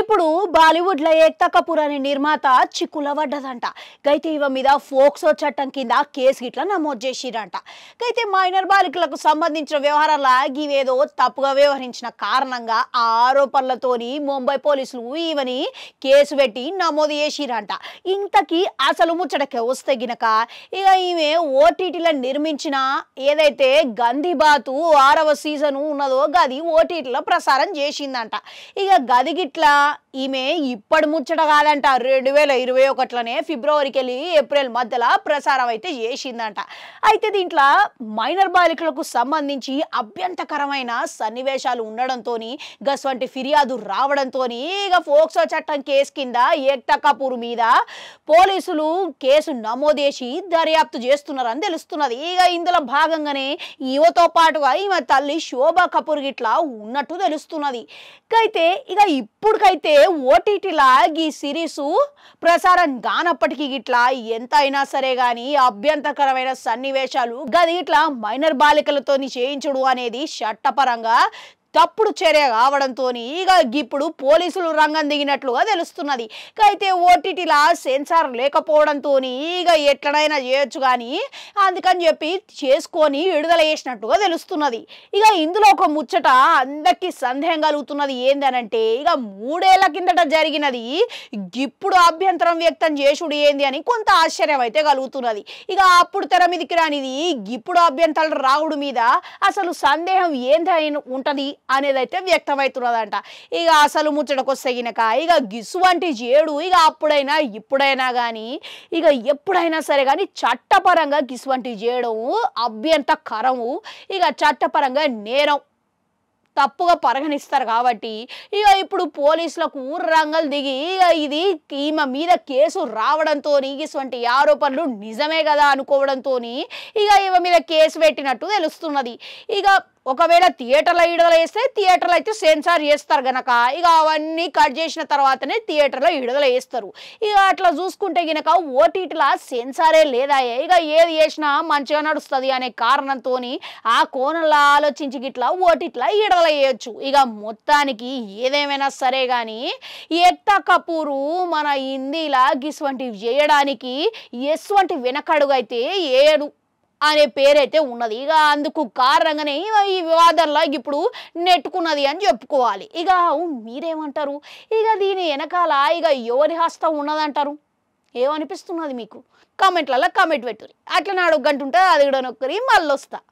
ఇప్పుడు బాలీవుడ్లో ఏక్తా కపూర్ అనే నిర్మాత చిక్కుల పడ్డదంట అయితే ఇవ మీద ఫోక్సో చట్టం కింద కేసు గిట్లా నమోదు చేసిరంట అయితే మైనర్ బాలికలకు సంబంధించిన వ్యవహారాల ఇవేదో తప్పుగా వ్యవహరించిన కారణంగా ఆరోపణలతోని ముంబై పోలీసులు ఇవని కేసు పెట్టి నమోదు చేసిరంట ఇంతకీ అసలు ముచ్చటకే వస్తే గినక ఇక ఈమె ఓటీటీలో నిర్మించిన ఏదైతే గంధీబాతు ఆరవ సీజను ఉన్నదో గది ఓటీటీలో ప్రసారం చేసిందంట ఇక గదిగిట్ల ఒకవేళ ఈమె ఇప్పటి ముచ్చట కాదంట రెండు వేల ఇరవై ఒకటిలోనే ఫిబ్రవరికి వెళ్ళి ఏప్రిల్ మధ్యలో ప్రసారం అయితే చేసిందంట అయితే దీంట్లో మైనర్ బాలికలకు సంబంధించి అభ్యంతకరమైన సన్నివేశాలు ఉండడంతో వంటి ఫిర్యాదు రావడంతో ఇక ఫోక్సో చట్టం కేసు కింద ఏక్తా కపూర్ మీద పోలీసులు కేసు నమోదేసి దర్యాప్తు చేస్తున్నారని తెలుస్తున్నది ఇక ఇందులో భాగంగానే ఈవతో పాటుగా ఈమె తల్లి శోభా కపూర్ గిట్లా ఉన్నట్టు తెలుస్తున్నది అయితే ఇక ఇప్పుడు ఇప్పటికైతే ఓటీటీలా ఈ సిరీసు ప్రసారం కానప్పటికీ ఇట్లా ఎంత అయినా సరే గాని అభ్యంతరకరమైన సన్నివేశాలు గది ఇట్లా మైనర్ బాలికలతో చేయించుడు అనేది చట్టపరంగా తప్పుడు చర్య కావడంతో ఇక ఇప్పుడు పోలీసులు రంగం దిగినట్లుగా తెలుస్తున్నది ఇక అయితే ఓటీటీలా సెన్సార్ లేకపోవడంతో ఇక ఎట్లనైనా చేయొచ్చు కానీ అందుకని చెప్పి చేసుకొని విడుదల చేసినట్టుగా తెలుస్తున్నది ఇక ఇందులో ఒక ముచ్చట అందరికీ సందేహం కలుగుతున్నది ఏందనంటే ఇక మూడేళ్ల కిందట జరిగినది ఇప్పుడు అభ్యంతరం వ్యక్తం చేసుడు ఏంది అని కొంత ఆశ్చర్యం అయితే కలుగుతున్నది ఇక అప్పుడు తెర మీదకి రానిది ఇప్పుడు అభ్యంతరాలు రావుడు మీద అసలు సందేహం ఏందని ఉంటుంది అనేది అయితే వ్యక్తమవుతున్నదంట ఇక అసలు ముచ్చటకొస్తే గినక ఇక గిసు వంటి జేడు ఇక అప్పుడైనా ఇప్పుడైనా కానీ ఇక ఎప్పుడైనా సరే కానీ చట్టపరంగా గిసు వంటి జేయడము అభ్యంత కరము ఇక చట్టపరంగా నేరం తప్పుగా పరిగణిస్తారు కాబట్టి ఇక ఇప్పుడు పోలీసులకు రంగులు దిగి ఇక ఇది ఈమె మీద కేసు రావడంతో ఇటువంటి ఆరోపణలు నిజమే కదా అనుకోవడంతో ఇక ఈమె మీద కేసు పెట్టినట్టు తెలుస్తున్నది ఇక ఒకవేళ థియేటర్లో ఈడల వేస్తే థియేటర్లో అయితే సెన్సార్ చేస్తారు గనక ఇక అవన్నీ కట్ చేసిన తర్వాతనే థియేటర్లో ఈడల వేస్తారు ఇక అట్లా చూసుకుంటే గనక ఓటీటీలా సెన్సారే లేదా ఇక ఏది చేసినా మంచిగా నడుస్తుంది అనే కారణంతో ఆ కోణంలో ఆలోచించి గిట్లా ఓటీటీలా ఈడల వేయచ్చు ఇక మొత్తానికి ఏదేమైనా సరే కానీ ఎత్త కపూరు మన హిందీలా వంటివి చేయడానికి ఎస్వంటి వెనకడుగైతే ఏడు అనే పేరైతే ఉన్నది ఇక అందుకు కారణంగానే ఈ వివాదంలో ఇప్పుడు నెట్టుకున్నది అని చెప్పుకోవాలి ఇక మీరేమంటారు ఇక దీని వెనకాల ఇక ఎవరి హస్తం ఉన్నదంటారు ఏమనిపిస్తున్నది మీకు కామెంట్లలో కామెంట్ పెట్టు అట్లా నాడు గంట ఉంటే అది కూడా నొక్కరి మళ్ళొస్తా